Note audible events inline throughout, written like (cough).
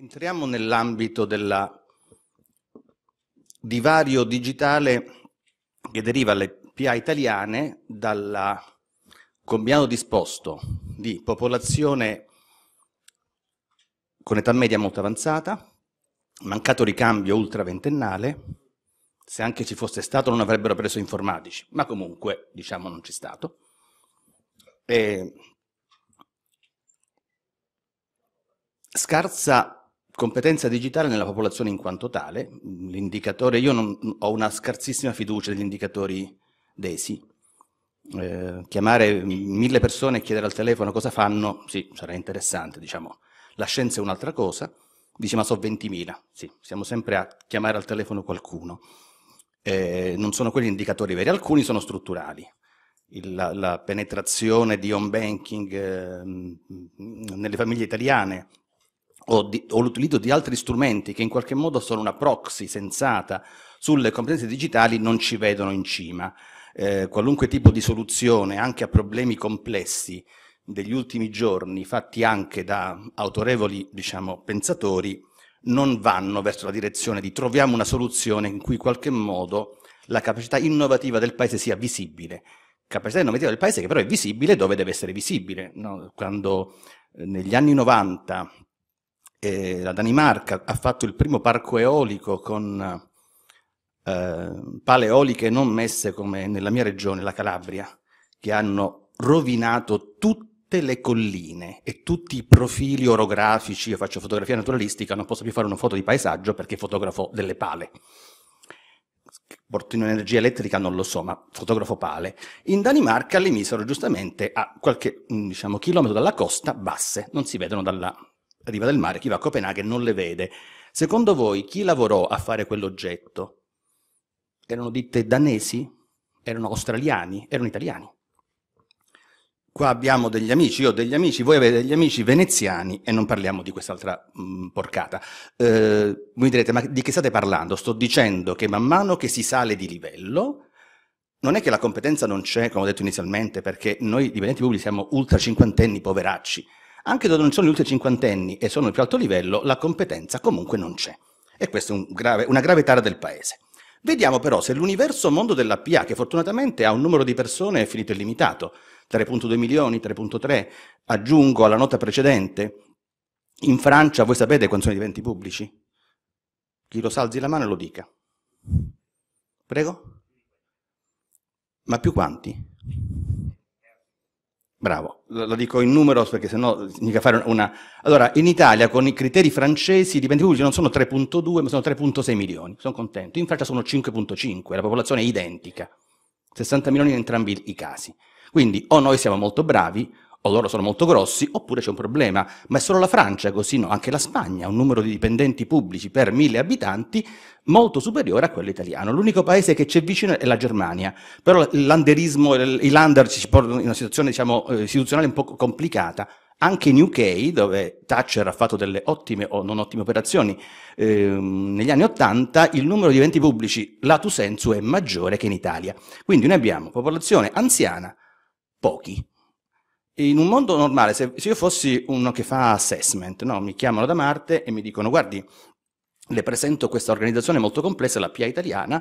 Entriamo nell'ambito del divario digitale che deriva alle PA italiane dal combinato disposto di popolazione con età media molto avanzata, mancato ricambio ultraventennale, se anche ci fosse stato non avrebbero preso informatici, ma comunque diciamo non c'è stato. E scarsa competenza digitale nella popolazione in quanto tale, l'indicatore, io non, ho una scarsissima fiducia negli indicatori DESI, eh, chiamare mille persone e chiedere al telefono cosa fanno, sì, sarà interessante, diciamo, la scienza è un'altra cosa, dice ma so 20.000, sì, siamo sempre a chiamare al telefono qualcuno, eh, non sono quelli indicatori veri, alcuni sono strutturali, Il, la, la, penetrazione di home banking eh, nelle famiglie italiane, o, di, o l'utilizzo di altri strumenti che in qualche modo sono una proxy sensata sulle competenze digitali non ci vedono in cima. Eh, qualunque tipo di soluzione, anche a problemi complessi degli ultimi giorni, fatti anche da autorevoli diciamo, pensatori, non vanno verso la direzione di troviamo una soluzione in cui in qualche modo la capacità innovativa del paese sia visibile. Capacità innovativa del paese che però è visibile dove deve essere visibile. No? Quando eh, negli anni 90 eh, la Danimarca ha fatto il primo parco eolico con eh, pale eoliche non messe come nella mia regione, la Calabria, che hanno rovinato tutte le colline e tutti i profili orografici, io faccio fotografia naturalistica, non posso più fare una foto di paesaggio perché fotografo delle pale portino energia elettrica non lo so, ma fotografo pale, in Danimarca le misero giustamente a qualche mm, diciamo, chilometro dalla costa basse, non si vedono dalla, riva del mare, chi va a Copenaghen non le vede. Secondo voi chi lavorò a fare quell'oggetto? Erano ditte danesi? Erano australiani? Erano italiani? Qua abbiamo degli amici, io ho degli amici, voi avete degli amici veneziani e non parliamo di quest'altra mh, mm, porcata. Eh, mi direte, ma di che state parlando? Sto dicendo che man mano che si sale di livello, non è che la competenza non c'è, come ho detto inizialmente, perché noi dipendenti pubblici siamo ultra cinquantenni poveracci anche dove non sono gli ultimi cinquantenni e sono il più alto livello, la competenza comunque non c'è. E questa è un grave, una grave tara del paese. Vediamo però se l'universo mondo della PA, che fortunatamente ha un numero di persone finito illimitato, 3.2 milioni, 3.3, aggiungo alla nota precedente, in Francia voi sapete quanti sono i diventi pubblici? Chi lo sa la mano e lo dica. Prego? Ma più quanti? Bravo, lo dico in numero perché sennò significa fare una... Allora, in Italia con i criteri francesi i dipendenti pubblici non sono 3.2 ma sono 3.6 milioni, sono contento. In Francia sono 5.5, la popolazione è identica, 60 milioni in entrambi i casi. Quindi o oh, noi siamo molto bravi o loro sono molto grossi, oppure c'è un problema. Ma è solo la Francia così, no? Anche la Spagna ha un numero di dipendenti pubblici per mille abitanti molto superiore a quello italiano. L'unico paese che c'è vicino è la Germania, però il landerismo, i lander ci portano in una situazione diciamo, eh, istituzionale un po' complicata. Anche in UK, dove Thatcher ha fatto delle ottime o non ottime operazioni ehm, negli anni Ottanta, il numero di eventi pubblici lato sensu è maggiore che in Italia. Quindi noi abbiamo popolazione anziana, pochi, in un mondo normale, se, se io fossi uno che fa assessment, no? mi chiamano da Marte e mi dicono guardi, le presento questa organizzazione molto complessa, la PIA italiana,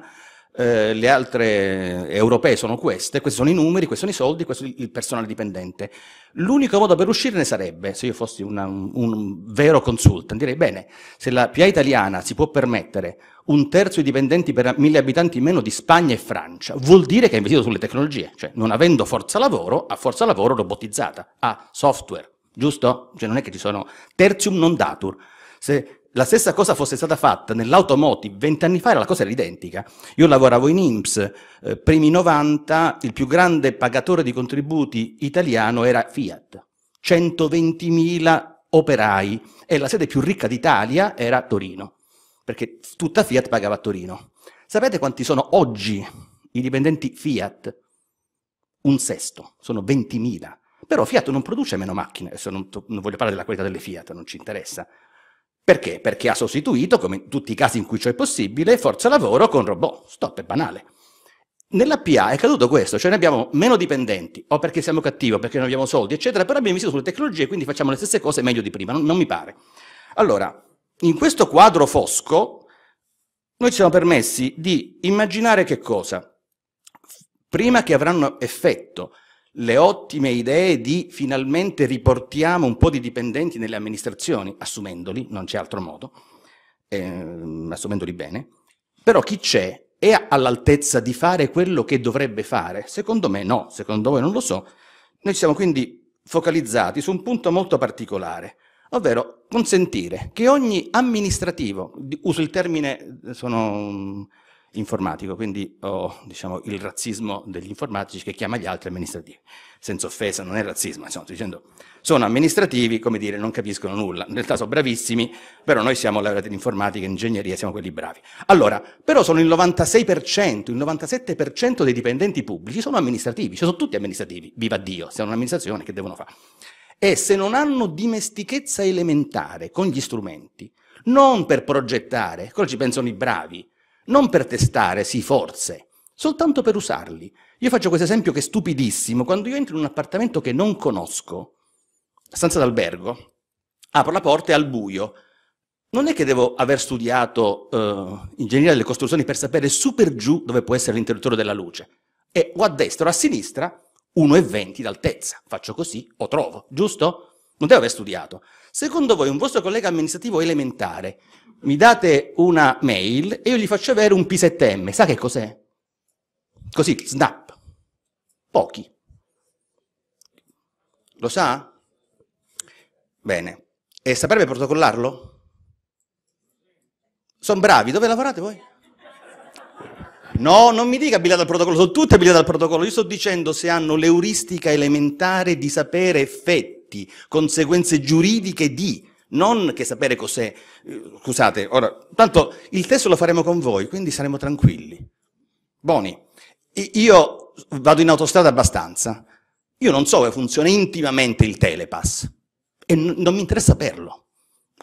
eh, le altre eh, europee sono queste, questi sono i numeri, questi sono i soldi, questo è il personale dipendente. L'unico modo per uscirne sarebbe, se io fossi una, un, un, vero consultant, direi bene, se la PIA italiana si può permettere un terzo di dipendenti per mille abitanti in meno di Spagna e Francia, vuol dire che ha investito sulle tecnologie, cioè non avendo forza lavoro, ha forza lavoro robotizzata, ha software, giusto? Cioè non è che ci sono terzium non datur. Se la stessa cosa fosse stata fatta nell'automotive vent'anni fa, era la cosa era identica. Io lavoravo in IMSS, eh, primi 90, il più grande pagatore di contributi italiano era Fiat, 120.000 operai e la sede più ricca d'Italia era Torino, perché tutta Fiat pagava a Torino. Sapete quanti sono oggi i dipendenti Fiat? Un sesto, sono 20.000. Però Fiat non produce meno macchine, adesso non, non voglio parlare della qualità delle Fiat, non ci interessa, perché? Perché ha sostituito, come in tutti i casi in cui ciò è possibile, forza lavoro con robot. Stop, è banale. Nella PA è accaduto questo, cioè noi abbiamo meno dipendenti, o perché siamo cattivi, o perché non abbiamo soldi, eccetera, però abbiamo investito sulle tecnologie e quindi facciamo le stesse cose meglio di prima, non, non mi pare. Allora, in questo quadro fosco, noi ci siamo permessi di immaginare che cosa? Prima che avranno effetto le ottime idee di finalmente riportiamo un po' di dipendenti nelle amministrazioni, assumendoli, non c'è altro modo, ehm, assumendoli bene, però chi c'è è all'altezza di fare quello che dovrebbe fare? Secondo me no, secondo voi non lo so. Noi siamo quindi focalizzati su un punto molto particolare, ovvero consentire che ogni amministrativo, uso il termine, sono informatico, quindi ho diciamo, il razzismo degli informatici che chiama gli altri amministrativi. Senza offesa, non è razzismo, insomma, sto dicendo, sono amministrativi, come dire, non capiscono nulla. In realtà sono bravissimi, però noi siamo laureati in informatica, in ingegneria, siamo quelli bravi. Allora, però sono il 96%, il 97% dei dipendenti pubblici sono amministrativi, cioè sono tutti amministrativi, viva Dio, se è un'amministrazione che devono fare. E se non hanno dimestichezza elementare con gli strumenti, non per progettare, quello ci pensano i bravi, non per testare, sì, forse, soltanto per usarli. Io faccio questo esempio che è stupidissimo. Quando io entro in un appartamento che non conosco, stanza d'albergo, apro la porta e al buio. Non è che devo aver studiato eh, ingegneria delle costruzioni per sapere su per giù dove può essere l'interruttore della luce. E o a destra o a sinistra 1,20 d'altezza. Faccio così o trovo, giusto? Non devo aver studiato. Secondo voi un vostro collega amministrativo elementare mi date una mail e io gli faccio avere un P7M. Sa che cos'è? Così, snap. Pochi. Lo sa? Bene. E saprebbe protocollarlo? Sono bravi. Dove lavorate voi? No, non mi dica abilità al protocollo, sono tutte abilità al protocollo. Io sto dicendo se hanno l'euristica elementare di sapere effetti, conseguenze giuridiche di non che sapere cos'è. Eh, scusate, ora, tanto il testo lo faremo con voi, quindi saremo tranquilli. Boni, io vado in autostrada abbastanza, io non so come funziona intimamente il telepass e non mi interessa saperlo.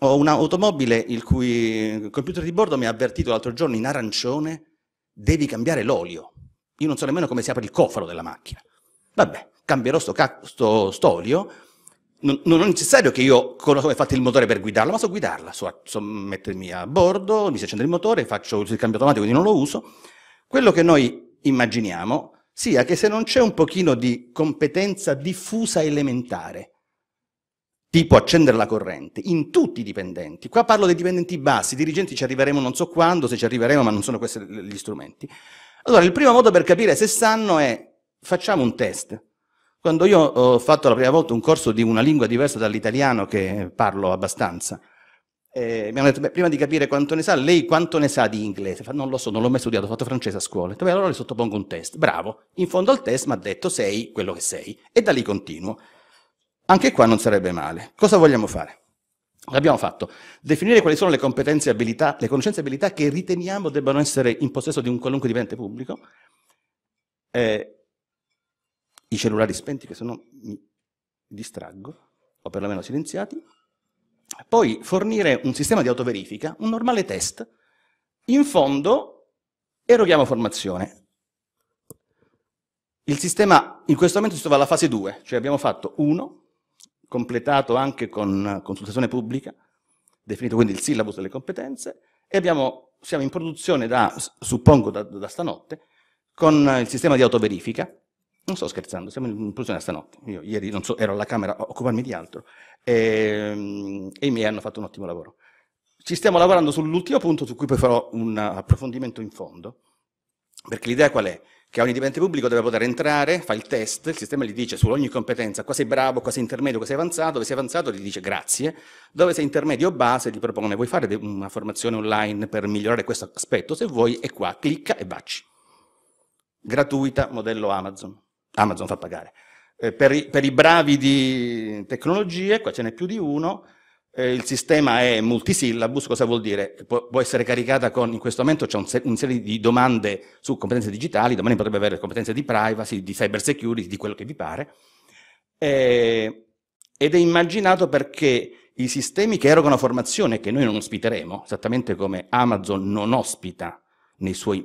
Ho un'automobile il cui computer di bordo mi ha avvertito l'altro giorno in arancione, devi cambiare l'olio. Io non so nemmeno come si apre il cofano della macchina. Vabbè, cambierò sto, sto, sto olio, non, non, è necessario che io conosca come fate il motore per guidarla, ma so guidarla, so, so mettermi a bordo, mi si accende il motore, faccio il cambio automatico, quindi non lo uso. Quello che noi immaginiamo sia che se non c'è un pochino di competenza diffusa elementare, tipo accendere la corrente, in tutti i dipendenti, qua parlo dei dipendenti bassi, dirigenti ci arriveremo non so quando, se ci arriveremo, ma non sono questi gli strumenti. Allora, il primo modo per capire se sanno è facciamo un test quando io ho fatto la prima volta un corso di una lingua diversa dall'italiano, che parlo abbastanza, eh, mi hanno detto, beh, prima di capire quanto ne sa, lei quanto ne sa di inglese? non lo so, non l'ho mai studiato, ho fatto francese a scuola. Ho beh, allora le sottopongo un test. Bravo. In fondo al test mi ha detto, sei quello che sei. E da lì continuo. Anche qua non sarebbe male. Cosa vogliamo fare? L'abbiamo fatto. Definire quali sono le competenze e abilità, le conoscenze e abilità che riteniamo debbano essere in possesso di un qualunque dipendente pubblico. Eh, i cellulari spenti che se no mi distraggo, o perlomeno silenziati, poi fornire un sistema di autoverifica, un normale test, in fondo eroghiamo formazione. Il sistema in questo momento si trova alla fase 2, cioè abbiamo fatto 1, completato anche con consultazione pubblica, definito quindi il syllabus delle competenze, e abbiamo, siamo in produzione da, suppongo da, da stanotte, con il sistema di autoverifica, non sto scherzando, siamo in produzione stanotte. Io ieri so, ero alla Camera a occuparmi di altro e, ehm, e i miei hanno fatto un ottimo lavoro. Ci stiamo lavorando sull'ultimo punto su cui poi farò un approfondimento in fondo, perché l'idea qual è? Che ogni dipendente pubblico deve poter entrare, fa il test, il sistema gli dice su ogni competenza, qua sei bravo, qua sei intermedio, qua sei avanzato, dove sei avanzato gli dice grazie, dove sei intermedio o base gli propone vuoi fare una formazione online per migliorare questo aspetto, se vuoi è qua, clicca e baci. Gratuita, modello Amazon. Amazon fa pagare. Eh, per, i, per, i, bravi di tecnologie, qua ce n'è più di uno, eh, il sistema è multisillabus, cosa vuol dire? Pu- può essere caricata con, in questo momento c'è un se- una serie di domande su competenze digitali, domani potrebbe avere competenze di privacy, di cyber security, di quello che vi pare, eh, ed è immaginato perché i sistemi che erogano formazione, che noi non ospiteremo, esattamente come Amazon non ospita nei suoi,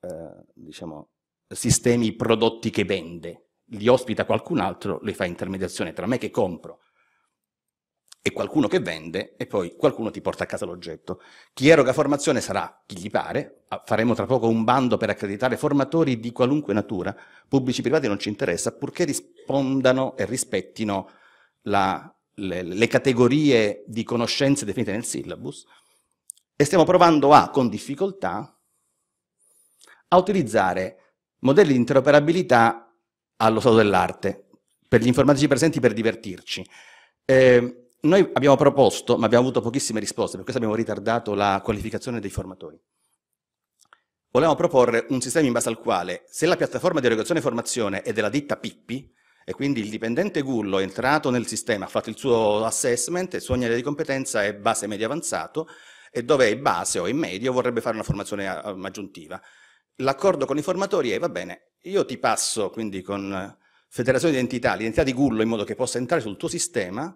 eh, diciamo, sistemi prodotti che vende, li ospita qualcun altro, li fa intermediazione tra me che compro e qualcuno che vende e poi qualcuno ti porta a casa l'oggetto. Chi eroga formazione sarà chi gli pare, ah, faremo tra poco un bando per accreditare formatori di qualunque natura, pubblici e privati non ci interessa, purché rispondano e rispettino la, le, le categorie di conoscenze definite nel syllabus e stiamo provando a, con difficoltà, a utilizzare Modelli di interoperabilità allo stato dell'arte, per gli informatici presenti per divertirci. Eh, noi abbiamo proposto, ma abbiamo avuto pochissime risposte, per questo abbiamo ritardato la qualificazione dei formatori. Volevamo proporre un sistema in base al quale, se la piattaforma di erogazione e formazione è della ditta Pippi, e quindi il dipendente Gullo è entrato nel sistema, ha fatto il suo assessment, il suo area di competenza è base medio avanzato, e dove è base o in medio vorrebbe fare una formazione ehm, aggiuntiva l'accordo con i formatori è, va bene, io ti passo quindi con eh, federazione di identità, l'identità di Gullo in modo che possa entrare sul tuo sistema,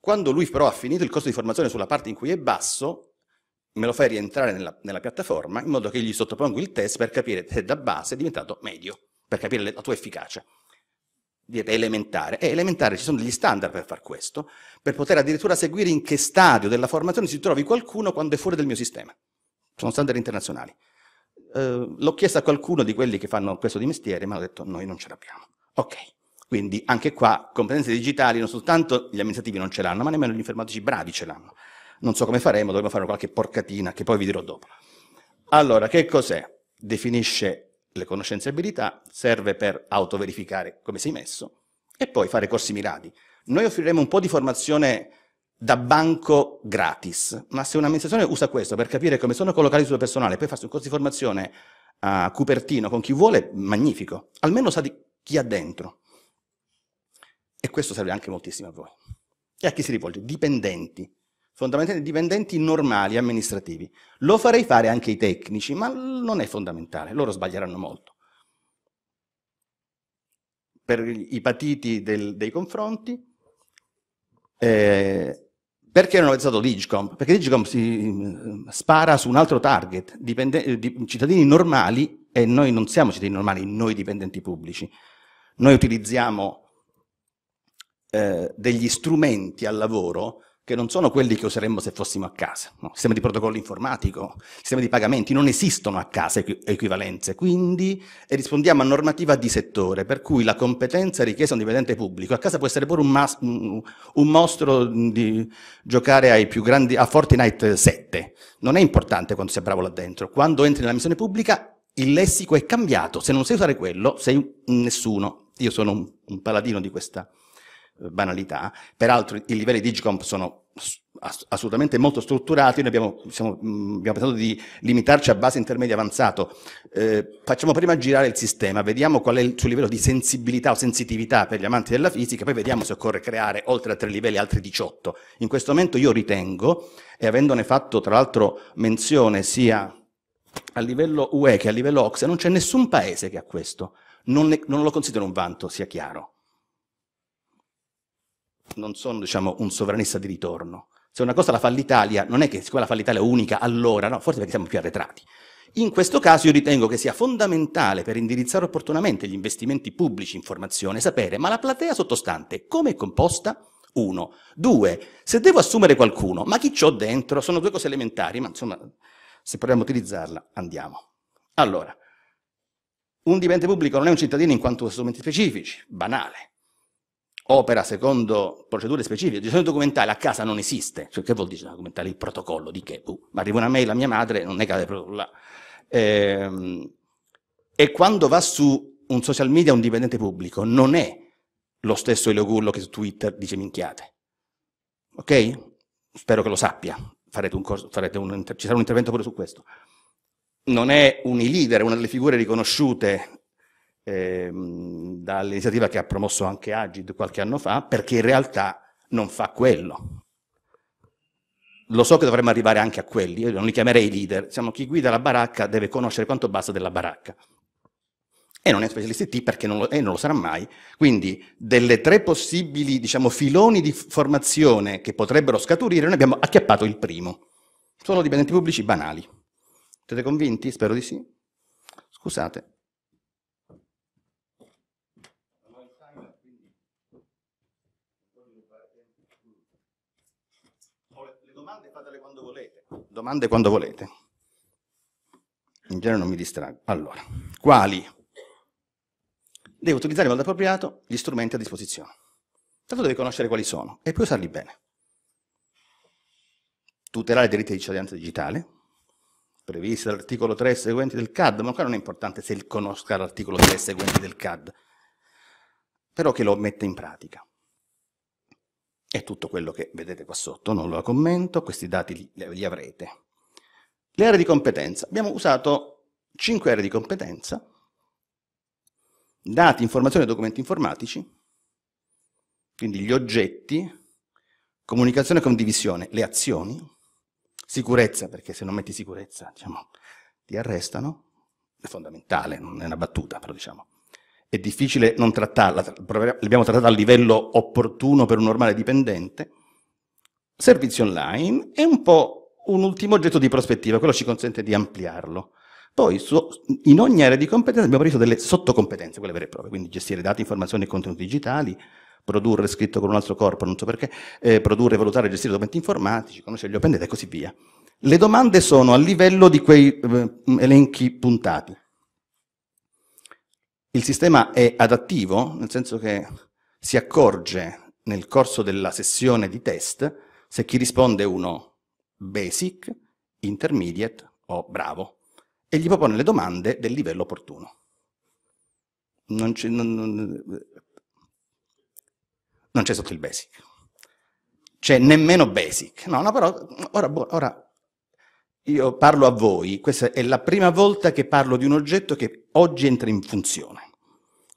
quando lui però ha finito il costo di formazione sulla parte in cui è basso, me lo fai rientrare nella, nella piattaforma in modo che gli sottopongo il test per capire se da base è diventato medio, per capire la tua efficacia. Direte elementare. È elementare, ci sono degli standard per far questo, per poter addirittura seguire in che stadio della formazione si trovi qualcuno quando è fuori del mio sistema. Sono standard internazionali. Eh, l'ho chiesto a qualcuno di quelli che fanno questo di mestiere, ma hanno detto noi non ce l'abbiamo. Ok, quindi anche qua competenze digitali non soltanto gli amministrativi non ce l'hanno, ma nemmeno gli informatici bravi ce l'hanno. Non so come faremo, dovremo fare qualche porcatina che poi vi dirò dopo. Allora, che cos'è? Definisce le conoscenze e abilità, serve per autoverificare come sei messo e poi fare corsi mirati. Noi offriremo un po' di formazione da banco gratis, ma se un'amministrazione usa questo per capire come sono collocati il suo personale e poi farsi un corso di formazione a Cupertino con chi vuole, magnifico, almeno sa di chi ha dentro. E questo serve anche moltissimo a voi. E a chi si rivolge? Dipendenti, fondamentalmente dipendenti normali, amministrativi. Lo farei fare anche ai tecnici, ma non è fondamentale, loro sbaglieranno molto. Per i patiti del, dei confronti, eh, perché non avete usato Digicom? Perché Digicom si eh, spara su un altro target, dipende, eh, di, cittadini normali, e noi non siamo cittadini normali, noi dipendenti pubblici. Noi utilizziamo eh, degli strumenti al lavoro che non sono quelli che useremmo se fossimo a casa. No? Sistema di protocollo informatico, sistema di pagamenti, non esistono a casa equivalenze, quindi e rispondiamo a normativa di settore, per cui la competenza richiesta a un dipendente pubblico, a casa può essere pure un, un mostro di giocare ai più grandi, a Fortnite 7, non è importante quando sei bravo là dentro, quando entri nella missione pubblica il lessico è cambiato, se non sai usare quello sei nessuno, io sono un, un paladino di questa banalità. Peraltro i livelli di Digicomp sono assolutamente molto strutturati, noi abbiamo, siamo, mm, abbiamo, pensato di limitarci a base intermedia avanzato. Eh, facciamo prima girare il sistema, vediamo qual è il suo livello di sensibilità o sensitività per gli amanti della fisica, poi vediamo se occorre creare oltre a tre livelli altri 18. In questo momento io ritengo, e avendone fatto tra l'altro menzione sia a livello UE che a livello OXE, non c'è nessun paese che ha questo. non, ne, non lo considero un vanto, sia chiaro non sono diciamo, un sovranista di ritorno. Se una cosa la fa l'Italia, non è che siccome la fa l'Italia unica, allora, no, forse perché siamo più arretrati. In questo caso io ritengo che sia fondamentale per indirizzare opportunamente gli investimenti pubblici in formazione sapere, ma la platea sottostante come è composta? Uno. Due, se devo assumere qualcuno, ma chi c'ho dentro? Sono due cose elementari, ma insomma, se proviamo a utilizzarla, andiamo. Allora, un dipendente pubblico non è un cittadino in quanto a strumenti specifici, banale opera secondo procedure specifiche. Gestione documentale a casa non esiste. Cioè, che vuol dire documentale? Il protocollo di che? Uh, boh, ma arriva una mail a mia madre, non è che proprio devo là. Eh, e quando va su un social media un dipendente pubblico, non è lo stesso Elio Gullo che su Twitter dice minchiate. Ok? Spero che lo sappia. Farete un corso, farete un, ci sarà un intervento pure su questo. Non è un leader, una delle figure riconosciute ehm, dall'iniziativa che ha promosso anche Agid qualche anno fa, perché in realtà non fa quello. Lo so che dovremmo arrivare anche a quelli, io non li chiamerei leader, siamo chi guida la baracca deve conoscere quanto basta della baracca. E non è specialista IT perché non lo, e non lo sarà mai. Quindi delle tre possibili diciamo, filoni di formazione che potrebbero scaturire, noi abbiamo acchiappato il primo. Sono dipendenti pubblici banali. Siete convinti? Spero di sì. Scusate. domande quando volete. In genere non mi distraggo. Allora, quali? Devo utilizzare in modo appropriato gli strumenti a disposizione. Tanto devi conoscere quali sono e poi usarli bene. Tutelare i diritti di cittadinanza digitale, previsti dall'articolo 3 seguenti del CAD, ma qua non è importante se conosca l'articolo 3 seguenti del CAD, però che lo metta in pratica. È tutto quello che vedete qua sotto, non lo commento, questi dati li, li avrete. Le aree di competenza. Abbiamo usato 5 aree di competenza, dati, informazioni e documenti informatici, quindi gli oggetti, comunicazione e condivisione, le azioni, sicurezza, perché se non metti sicurezza diciamo, ti arrestano, è fondamentale, non è una battuta, però diciamo, è difficile non trattarla, l'abbiamo trattata a livello opportuno per un normale dipendente. Servizi online è un po' un ultimo oggetto di prospettiva, quello ci consente di ampliarlo. Poi su, in ogni area di competenza abbiamo preso delle sottocompetenze, quelle vere e proprie, quindi gestire dati, informazioni e contenuti digitali, produrre scritto con un altro corpo, non so perché, eh, produrre, valutare, e gestire documenti informatici, conoscere gli open data e così via. Le domande sono a livello di quei eh, elenchi puntati. Il sistema è adattivo, nel senso che si accorge nel corso della sessione di test se chi risponde è uno basic, intermediate o bravo e gli propone le domande del livello opportuno. Non c'è, non, non, non c'è sotto il basic. C'è nemmeno basic. No, no, però ora, boh, ora io parlo a voi, questa è la prima volta che parlo di un oggetto che oggi entra in funzione.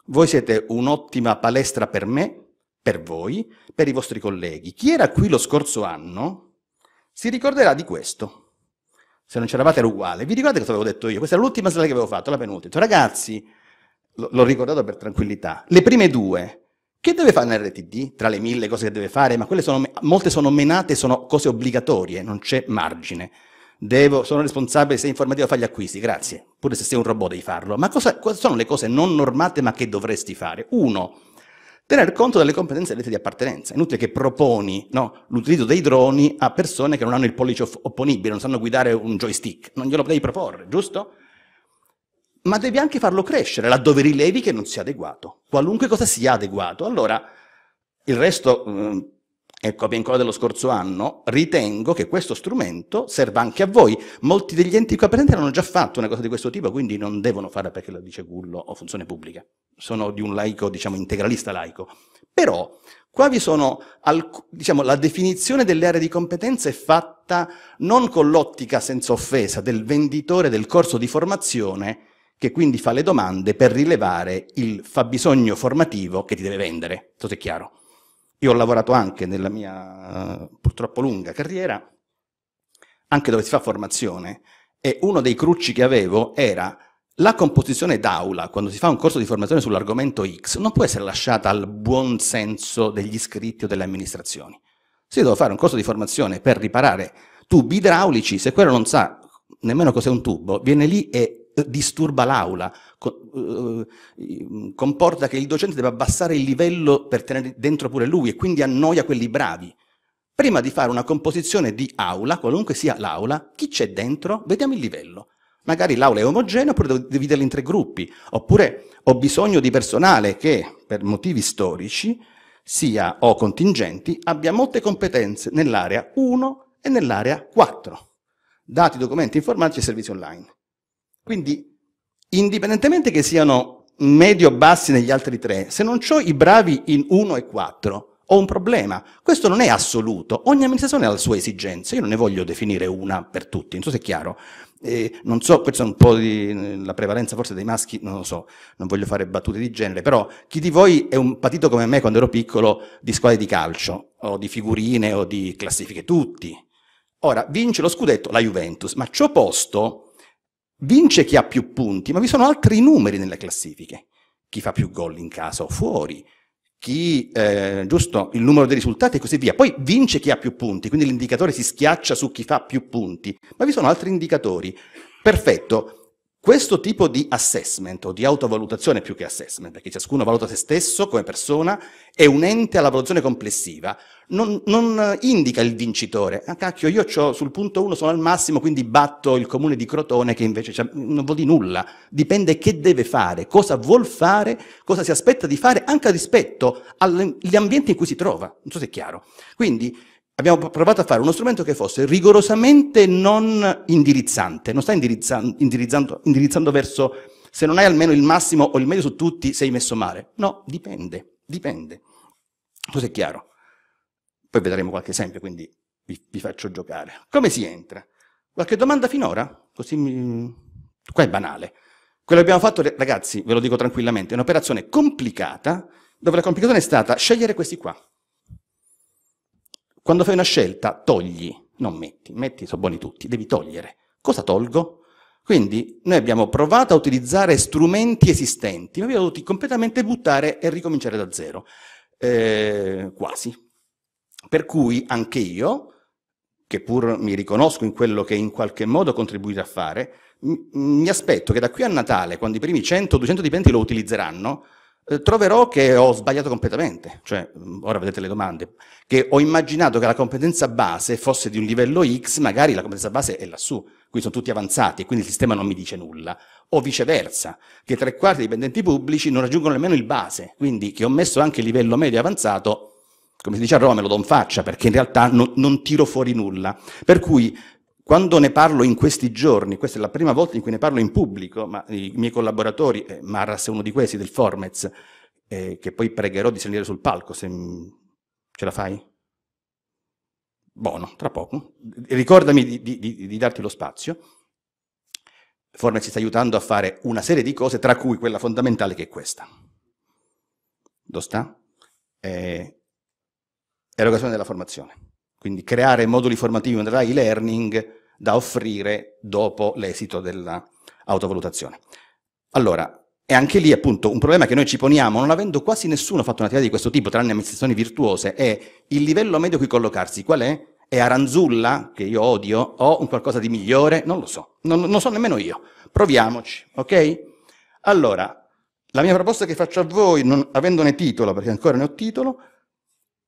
Voi siete un'ottima palestra per me, per voi, per i vostri colleghi. Chi era qui lo scorso anno si ricorderà di questo. Se non c'eravate era uguale. Vi ricordate cosa avevo detto io? Questa è l'ultima slide che avevo fatto, la penultima. Ragazzi, l'ho ricordato per tranquillità, le prime due, che deve fare un RTD Tra le mille cose che deve fare, ma quelle sono, molte sono menate, sono cose obbligatorie, non c'è margine devo, sono responsabile se informativo fa gli acquisti, grazie, pure se sei un robot devi farlo, ma cosa, cosa sono le cose non normate ma che dovresti fare? Uno, tener conto delle competenze delle di appartenenza, inutile che proponi no, l'utilizzo dei droni a persone che non hanno il pollice opponibile, non sanno guidare un joystick, non glielo devi proporre, giusto? Ma devi anche farlo crescere laddove rilevi che non sia adeguato, qualunque cosa sia adeguato. Allora, il resto... Eh, e copia e incolla dello scorso anno, ritengo che questo strumento serva anche a voi. Molti degli enti qua presenti hanno già fatto una cosa di questo tipo, quindi non devono farla perché lo dice Gullo o funzione pubblica. Sono di un laico, diciamo, integralista laico. Però qua vi sono, diciamo, la definizione delle aree di competenza è fatta non con l'ottica senza offesa del venditore del corso di formazione che quindi fa le domande per rilevare il fabbisogno formativo che ti deve vendere. Tutto è chiaro. Io ho lavorato anche nella mia purtroppo lunga carriera, anche dove si fa formazione, e uno dei crucci che avevo era la composizione d'aula, quando si fa un corso di formazione sull'argomento X, non può essere lasciata al buon senso degli iscritti o delle amministrazioni. Se io devo fare un corso di formazione per riparare tubi idraulici, se quello non sa nemmeno cos'è un tubo, viene lì e disturba l'aula, eh, mm, comporta che il docente deve abbassare il livello per tenere dentro pure lui e quindi annoia quelli bravi. Prima di fare una composizione di aula, qualunque sia l'aula, chi c'è dentro? Vediamo il livello. Magari l'aula è omogenea oppure devo dividerla in tre gruppi, oppure ho bisogno di personale che, per motivi storici, sia o contingenti, abbia molte competenze nell'area 1 e nell'area 4. Dati, documenti informatici e servizi online. Quindi, indipendentemente che siano medio-bassi o negli altri tre, se non ho i bravi in 1 e 4, ho un problema. Questo non è assoluto, ogni amministrazione ha le sue esigenze, io non ne voglio definire una per tutti, non so se è chiaro. Eh, non so, questa è un po' di, eh, la prevalenza forse dei maschi, non lo so, non voglio fare battute di genere, però chi di voi è un patito come me quando ero piccolo di squadre di calcio, o di figurine, o di classifiche, tutti. Ora, vince lo scudetto la Juventus, ma ci posto vince chi ha più punti, ma vi sono altri numeri nelle classifiche. Chi fa più gol in casa o fuori, chi, eh, giusto, il numero dei risultati e così via. Poi vince chi ha più punti, quindi l'indicatore si schiaccia su chi fa più punti, ma vi sono altri indicatori. Perfetto, questo tipo di assessment o di autovalutazione più che assessment, perché ciascuno valuta se stesso come persona, è un ente alla valutazione complessiva, non, non indica il vincitore. Ah cacchio, io ho sul punto 1 sono al massimo, quindi batto il comune di Crotone che invece non vuol di nulla. Dipende che deve fare, cosa vuol fare, cosa si aspetta di fare anche rispetto agli ambienti in cui si trova. Non so se è chiaro. Quindi abbiamo provato a fare uno strumento che fosse rigorosamente non indirizzante, non sta indirizzando, indirizzando, indirizzando verso se non hai almeno il massimo o il medio su tutti sei messo male. No, dipende, dipende. Così è chiaro. Poi vedremo qualche esempio, quindi vi, vi faccio giocare. Come si entra? Qualche domanda finora? Così mi... Qua è banale. Quello che abbiamo fatto, ragazzi, ve lo dico tranquillamente, è un'operazione complicata, dove la complicazione è stata scegliere questi qua. Quando fai una scelta, togli, non metti. Metti sono buoni tutti, devi togliere. Cosa tolgo? Quindi noi abbiamo provato a utilizzare strumenti esistenti, ma abbiamo dovuto completamente buttare e ricominciare da zero. Eh, quasi. Per cui anche io, che pur mi riconosco in quello che in qualche modo ho contribuito a fare, mi aspetto che da qui a Natale, quando i primi 100-200 dipendenti lo utilizzeranno, eh, troverò che ho sbagliato completamente, cioè mm, ora vedete le domande, che ho immaginato che la competenza base fosse di un livello X, magari la competenza base è lassù, qui sono tutti avanzati e quindi il sistema non mi dice nulla, o viceversa, che tre quarti dei dipendenti pubblici non raggiungono nemmeno il base, quindi che ho messo anche il livello medio avanzato, come si dice a Roma, me lo do in faccia, perché in realtà non, non tiro fuori nulla. Per cui quando ne parlo in questi giorni, questa è la prima volta in cui ne parlo in pubblico, ma i miei collaboratori, eh, Marras è uno di questi, del Formez, eh, che poi pregherò di salire sul palco, se ce la fai? Buono, tra poco. Ricordami di, di, di, di darti lo spazio. Formez ci sta aiutando a fare una serie di cose, tra cui quella fondamentale che è questa. Dove sta? Eh, erogazione della formazione quindi creare moduli formativi in e-learning da offrire dopo l'esito dell'autovalutazione. Allora, e anche lì appunto un problema che noi ci poniamo, non avendo quasi nessuno fatto un'attività di questo tipo, tranne amministrazioni virtuose, è il livello medio a cui collocarsi. Qual è? È aranzulla, che io odio, o un qualcosa di migliore? Non lo so, non, non so nemmeno io. Proviamoci, ok? Allora, la mia proposta che faccio a voi, non avendone titolo, perché ancora ne ho titolo,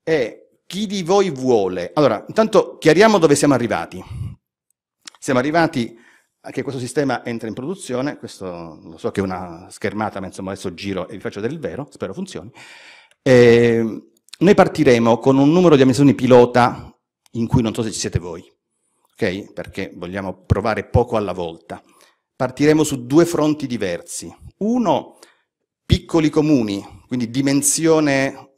è chi di voi vuole? Allora, intanto chiariamo dove siamo arrivati. Siamo arrivati a che questo sistema entra in produzione, questo lo so che è una schermata, ma insomma adesso giro e vi faccio vedere il vero, spero funzioni. E ehm, noi partiremo con un numero di amministrazioni pilota in cui non so se ci siete voi, ok? Perché vogliamo provare poco alla volta. Partiremo su due fronti diversi. Uno, piccoli comuni, quindi dimensione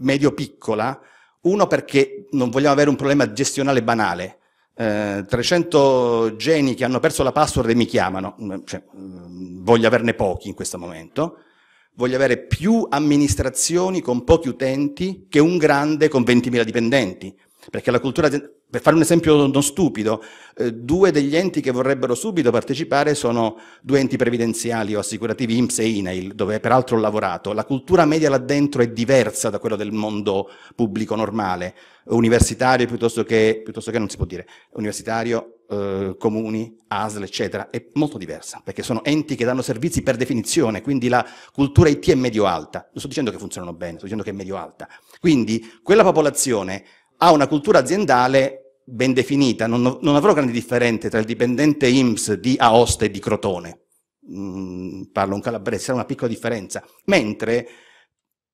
medio-piccola, uno perché non vogliamo avere un problema gestionale banale. Eh, 300 geni che hanno perso la password e mi chiamano, mm, cioè, mm, voglio averne pochi in questo momento, voglio avere più amministrazioni con pochi utenti che un grande con 20.000 dipendenti, perché la cultura per fare un esempio non stupido, eh, due degli enti che vorrebbero subito partecipare sono due enti previdenziali o assicurativi IMSS e INAIL, dove peraltro ho lavorato. La cultura media là dentro è diversa da quella del mondo pubblico normale, universitario piuttosto che, piuttosto che non si può dire, universitario, eh, comuni, ASL, eccetera, è molto diversa, perché sono enti che danno servizi per definizione, quindi la cultura IT è medio-alta. Non sto dicendo che funzionano bene, sto dicendo che è medio-alta. Quindi quella popolazione ha una cultura aziendale ben definita, non, non, avrò grandi differenze tra il dipendente IMSS di Aosta e di Crotone. Mm, parlo un calabrese, sarà una piccola differenza. Mentre,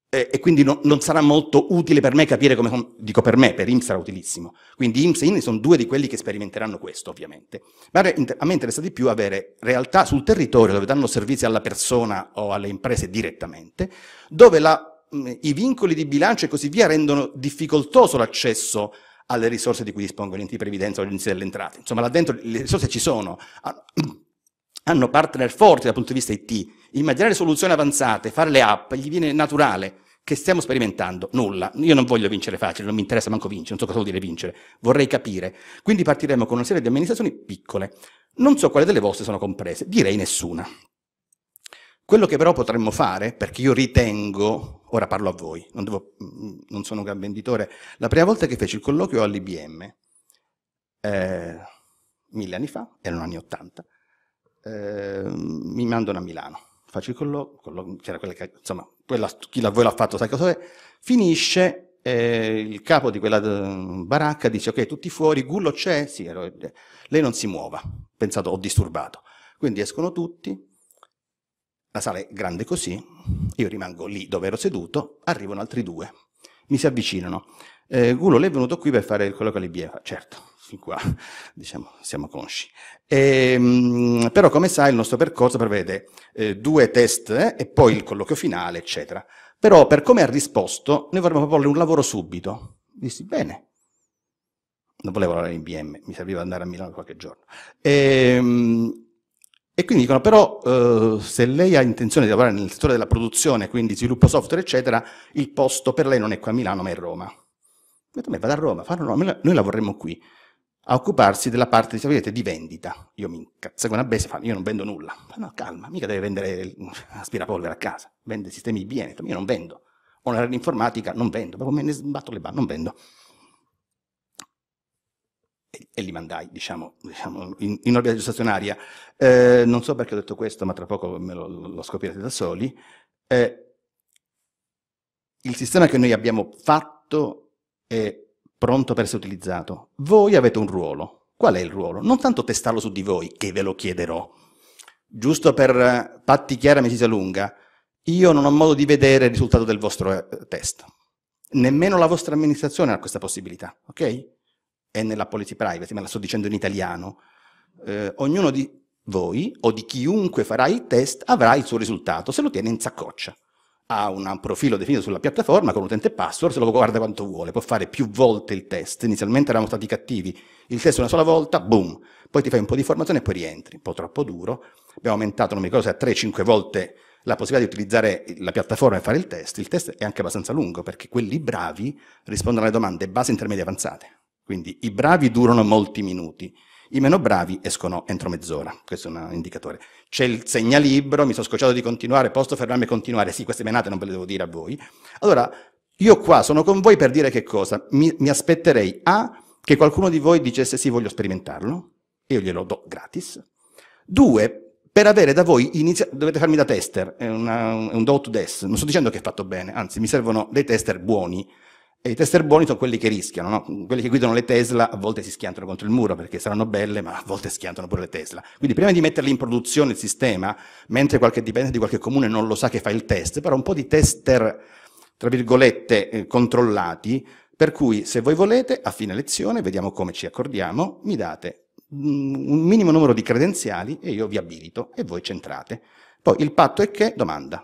eh, e quindi no, non sarà molto utile per me capire come, dico per me, per IMSS sarà utilissimo. Quindi IMSS e INI sono due di quelli che sperimenteranno questo, ovviamente. Ma a me interessa di più avere realtà sul territorio dove danno servizi alla persona o alle imprese direttamente, dove la mm, i vincoli di bilancio e così via rendono difficoltoso l'accesso alle risorse di cui dispongono gli enti di previdenza o l'agenzia delle entrate. Insomma, là dentro le risorse ci sono, ah, (clears throat) hanno partner forti dal punto di vista IT. Immaginare soluzioni avanzate, fare le app, gli viene naturale. Che stiamo sperimentando? Nulla. Io non voglio vincere facile, non mi interessa manco vincere, non so cosa vuol dire vincere, vorrei capire. Quindi partiremo con una serie di amministrazioni piccole. Non so quale delle vostre sono comprese, direi nessuna. Quello che però potremmo fare, perché io ritengo, ora parlo a voi, non, devo, mm, non sono un gran venditore, la prima volta che feci il colloquio all'IBM, eh, mille anni fa, erano anni Ottanta, eh, mi mandano a Milano, faccio il colloquio, collo c'era quella che, insomma, quella, chi la, voi l'ha fatto sa cosa è, finisce, eh, il capo di quella mm, baracca dice, ok, tutti fuori, Gullo c'è? Sì, ero, eh, lei non si muova, pensato, ho disturbato. Quindi escono tutti, la sala è grande così, io rimango lì dove ero seduto, arrivano altri due, mi si avvicinano. Eh, Gulo, lei è venuto qui per fare il colloquio all'IBF? Certo, fin qua, (laughs) diciamo, siamo consci. E, ehm, però, come sai, il nostro percorso prevede eh, due test eh, e poi il colloquio finale, eccetera. Però, per come ha risposto, noi vorremmo proporle un lavoro subito. Dissi, bene. Non volevo lavorare in IBM, mi serviva andare a Milano qualche giorno. E, ehm, e quindi dicono però eh, se lei ha intenzione di lavorare nel settore della produzione, quindi sviluppo software, eccetera, il posto per lei non è qua a Milano ma è a Roma. Detto, beh, vado a Roma, fanno Roma, noi lavoreremo qui a occuparsi della parte vedete, di vendita. Io mi incazzo con una bestia, io non vendo nulla. Ma no, calma, mica deve vendere l'aspirapolvere (laughs) a casa, vende sistemi di igienici, io non vendo. Ho una rete informatica, non vendo, proprio me ne sbatto le balle, non vendo e li mandai, diciamo, diciamo in, in, orbita gestazionaria. Eh, non so perché ho detto questo, ma tra poco me lo, lo scoprirete da soli. Eh, il sistema che noi abbiamo fatto è pronto per essere utilizzato. Voi avete un ruolo. Qual è il ruolo? Non tanto testarlo su di voi, che ve lo chiederò. Giusto per patti chiara misisa lunga, io non ho modo di vedere il risultato del vostro eh, test. Nemmeno la vostra amministrazione ha questa possibilità, ok? è nella policy privacy, ma la sto dicendo in italiano, eh, ognuno di voi o di chiunque farà il test avrà il suo risultato se lo tiene in saccoccia. Ha un profilo definito sulla piattaforma con utente e password, se lo guarda quanto vuole, può fare più volte il test. Inizialmente eravamo stati cattivi, il test una sola volta, boom, poi ti fai un po' di formazione e poi rientri. Un po' troppo duro, abbiamo aumentato, non mi ricordo se a 3-5 volte la possibilità di utilizzare la piattaforma e fare il test. Il test è anche abbastanza lungo perché quelli bravi rispondono alle domande base, intermedie avanzate. Quindi i bravi durano molti minuti, i meno bravi escono entro mezz'ora, questo è un indicatore. C'è il segnalibro, mi sono scocciato di continuare, posso fermarmi e continuare? Sì, queste menate non ve le devo dire a voi. Allora, io qua sono con voi per dire che cosa? Mi, mi aspetterei A, che qualcuno di voi dicesse sì, voglio sperimentarlo, e io glielo do gratis. Due, per avere da voi, inizia- dovete farmi da tester, è, una, un do to des, non sto dicendo che è fatto bene, anzi mi servono dei tester buoni, e i tester buoni sono quelli che rischiano, no? quelli che guidano le Tesla a volte si schiantano contro il muro perché saranno belle, ma a volte schiantano pure le Tesla. Quindi prima di metterli in produzione il sistema, mentre qualche dipendente di qualche comune non lo sa che fa il test, però un po' di tester, tra virgolette, eh, controllati, per cui se voi volete, a fine lezione, vediamo come ci accordiamo, mi date un minimo numero di credenziali e io vi abilito e voi centrate. Poi il patto è che domanda.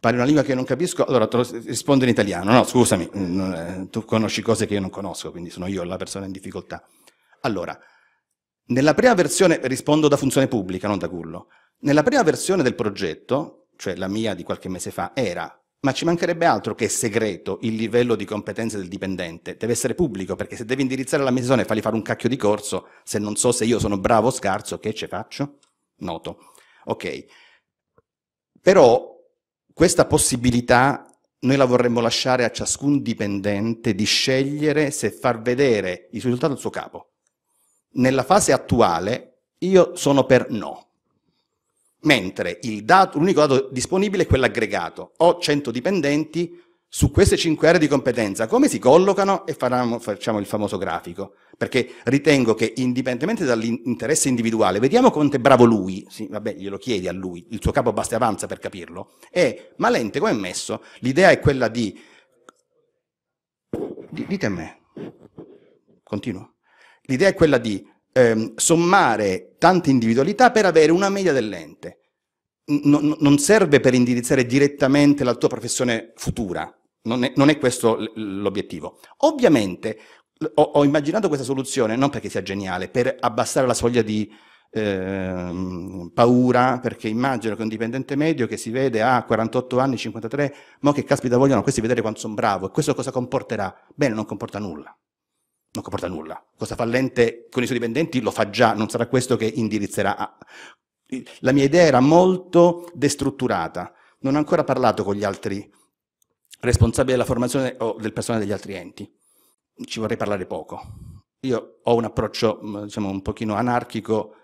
parli una lingua che io non capisco, allora rispondo in italiano. No, scusami, mm, tu conosci cose che io non conosco, quindi sono io la persona in difficoltà. Allora, nella prima versione, rispondo da funzione pubblica, non da Gullo, nella prima versione del progetto, cioè la mia di qualche mese fa, era ma ci mancherebbe altro che segreto il livello di competenze del dipendente. Deve essere pubblico, perché se devi indirizzare l'amministrazione e fargli fare un cacchio di corso, se non so se io sono bravo o scarso, che ce faccio? Noto. Ok. Però questa possibilità noi la vorremmo lasciare a ciascun dipendente di scegliere se far vedere il risultato al suo capo. Nella fase attuale io sono per no, mentre l'unico dato, dato disponibile è quello aggregato. Ho 100 dipendenti, su queste cinque aree di competenza come si collocano e faramo, facciamo il famoso grafico, perché ritengo che indipendentemente dall'interesse individuale, vediamo quanto è bravo lui, sì, vabbè glielo chiedi a lui, il suo capo basta e avanza per capirlo, e l'ente come è messo, l'idea è quella di... di dite a me, continuo, l'idea è quella di ehm, sommare tante individualità per avere una media dell'ente. N- non serve per indirizzare direttamente la tua professione futura, non è, non è questo l'obiettivo. Ovviamente ho, ho, immaginato questa soluzione non perché sia geniale, per abbassare la soglia di eh, paura, perché immagino che un dipendente medio che si vede a ah, 48 anni, 53, ma che caspita vogliono questi vedere quanto sono bravo, e questo cosa comporterà? Bene, non comporta nulla. Non comporta nulla. Cosa fa l'ente con i suoi dipendenti lo fa già, non sarà questo che indirizzerà. La mia idea era molto destrutturata, non ho ancora parlato con gli altri responsabile della formazione o del personale degli altri enti. Ci vorrei parlare poco. Io ho un approccio, mm, diciamo, un pochino anarchico,